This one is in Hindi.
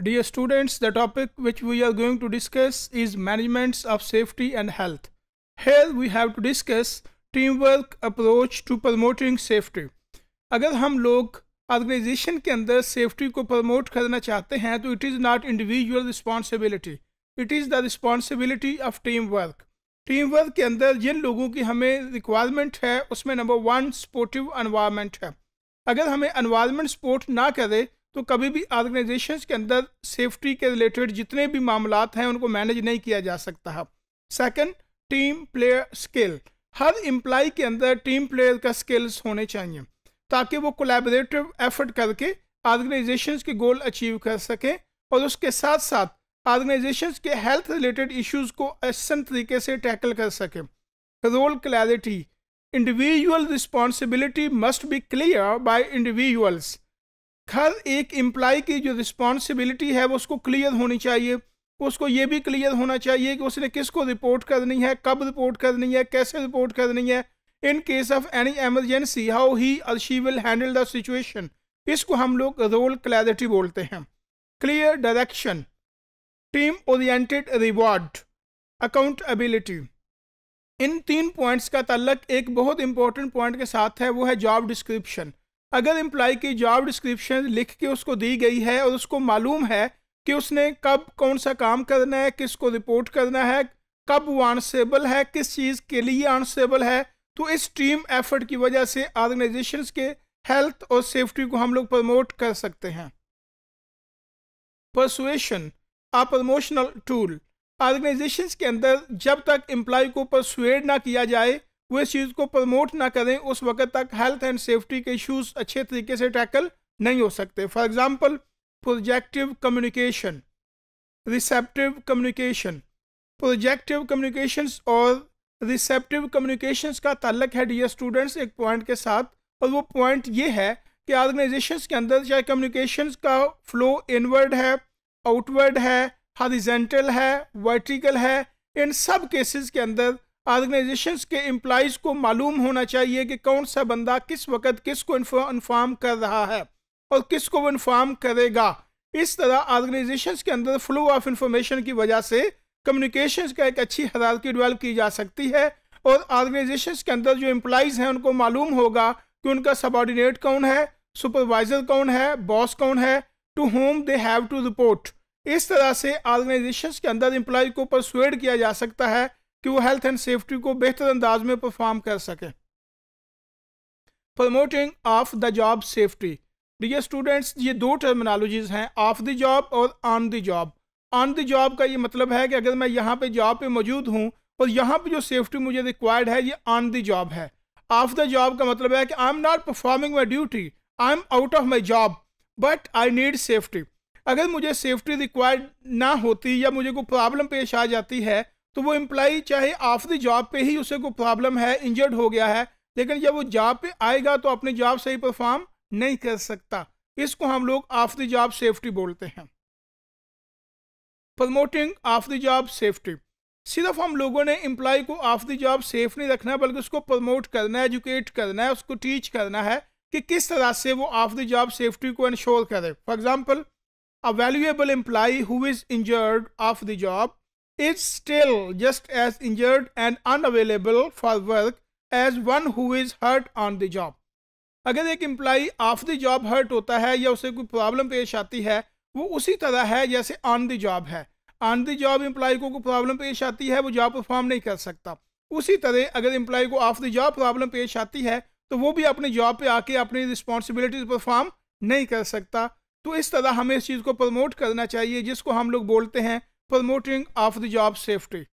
Dear students, the topic which we are going to discuss is managements of safety and health. Here we have to discuss teamwork approach to promoting safety. अगर हम लोग ऑर्गेनाइजेशन के अंदर सेफ्टी को प्रमोट करना चाहते हैं तो it is not individual responsibility it is the responsibility of team work team work के अंदर जिन लोगों की हमें रिक्वायरमेंट है उसमें नंबर वन सपोर्टिव अनवायरमेंट है अगर हमें अनवायरमेंट सपोर्ट ना करे तो कभी भी ऑर्गेनाइजेशन के अंदर सेफ्टी के रिलेटेड जितने भी मामला हैं उनको मैनेज नहीं किया जा सकता है सेकेंड टीम प्लेयर स्किल हर एम्प्लाई के अंदर टीम प्लेयर का स्किल्स होने चाहिए ताकि वो कोलेबरेटिव एफर्ट करके ऑर्गेनाइजेशन के गोल अचीव कर सकें और उसके साथ साथ ऑर्गेनाइजेशन के हेल्थ रिलेटेड इश्यूज़ को आसान तरीके से टैकल कर सकें role clarity individual responsibility must be clear by individuals हर एक एम्प्लॉय की जो रिस्पॉन्सिबिलिटी है वो उसको क्लियर होनी चाहिए उसको ये भी क्लियर होना चाहिए कि उसने किसको रिपोर्ट करनी है कब रिपोर्ट करनी है कैसे रिपोर्ट करनी है in case of any emergency how he और she will handle the situation इसको हम लोग रोल क्लैरिटी बोलते हैं clear direction team oriented reward accountability इन तीन पॉइंट्स का तल्लक एक बहुत इंपॉर्टेंट पॉइंट के साथ है वो है जॉब डिस्क्रिप्शन अगर एम्प्लॉय की जॉब डिस्क्रिप्शन लिख के उसको दी गई है और उसको मालूम है कि उसने कब कौन सा काम करना है किसको रिपोर्ट करना है कब वो आंसरेबल है किस चीज़ के लिए आंसरेबल है तो इस टीम एफर्ट की वजह से ऑर्गेनाइजेशंस के हेल्थ और सेफ्टी को हम लोग प्रमोट कर सकते हैं persuasion a promotional tool organisations के अंदर जब तक एम्प्लॉय को परसुएड ना किया जाए वो इस चीज़ को प्रमोट ना करें उस वक्त तक हेल्थ एंड सेफ्टी के इशूज़ अच्छे तरीके से टैकल नहीं हो सकते for example projective communication receptive communication projective communications और रिसेप्टिव कम्युनिकेशंस का ताल्लक है डियर स्टूडेंट्स एक पॉइंट के साथ और वो पॉइंट ये है कि ऑर्गेनाइजेशन के अंदर चाहे कम्युनिकेशन का फ्लो इनवर्ड है आउटवर्ड है हरिजेंटल है वर्टिकल है इन सब केसेस के अंदर ऑर्गेनाइजेशन के एम्प्लॉयज़ को मालूम होना चाहिए कि कौन सा बंदा किस वक्त किस को इन्फॉर्म कर रहा है और किस को वो इन्फॉर्म करेगा इस तरह ऑर्गेनाइजेशन के अंदर फ्लो ऑफ इंफॉर्मेशन की वजह से कम्युनिकेशन का एक अच्छी की डिवेल्प की जा सकती है और ऑर्गेनाइजेशन के अंदर जो एम्प्लॉज़ हैं उनको मालूम होगा कि उनका सबॉर्डिनेट कौन है सुपरवाइज़र कौन है बॉस कौन है to whom they have to report इस तरह से ऑर्गेनाइजेशन के अंदर एम्प्लॉज को परसुएड किया जा सकता है कि वो हेल्थ एंड सेफ्टी को बेहतर अंदाज में परफॉर्म कर सकें promoting off the job safety dear students ये दो टर्मिनोलॉजीज हैं ऑफ द जॉब और on the job on the job का ये मतलब है कि अगर मैं यहाँ पे जॉब पे मौजूद हूँ और यहाँ पे जो सेफ्टी मुझे रिक्वायर्ड है ये ऑन द जॉब है ऑफ द जॉब का मतलब है कि I am not performing my duty I am out of my job but I need safety अगर मुझे सेफ्टी रिक्वायर्ड ना होती या मुझे कोई प्रॉब्लम पेश आ जाती है तो वो एम्प्लाई चाहे ऑफ द जॉब पे ही उसे को प्रॉब्लम है इंजर्ड हो गया है लेकिन जब वो जॉब पे आएगा तो अपने जॉब सही परफॉर्म नहीं कर सकता इसको हम लोग ऑफ द जॉब सेफ्टी बोलते हैं promoting off the job safety सिर्फ हम लोगों ने एम्प्लाई को ऑफ द जॉब सेफ नहीं रखना बल्कि उसको प्रमोट करना है एजुकेट करना है उसको टीच करना है कि किस तरह से वो ऑफ द जॉब सेफ्टी को इंश्योर करे for example a valuable employee who is injured off the job is still just as injured and unavailable for work as one who is hurt on the job. अगर एक employee off the job hurt होता है या उसे कोई प्रॉब्लम पेश आती है वो उसी तरह है जैसे ऑन द जॉब है ऑन द जॉब एम्प्लाई को कोई प्रॉब्लम पेश आती है वो जॉब परफॉर्म नहीं कर सकता उसी तरह अगर एम्प्लाई को ऑफ द जॉब प्रॉब्लम पेश आती है तो वो भी अपने जॉब पे आके अपनी रिस्पॉन्सिबिलिटीज परफॉर्म नहीं कर सकता तो इस तरह हमें इस चीज़ को प्रमोट करना चाहिए जिसको हम लोग बोलते हैं promoting of the job safety.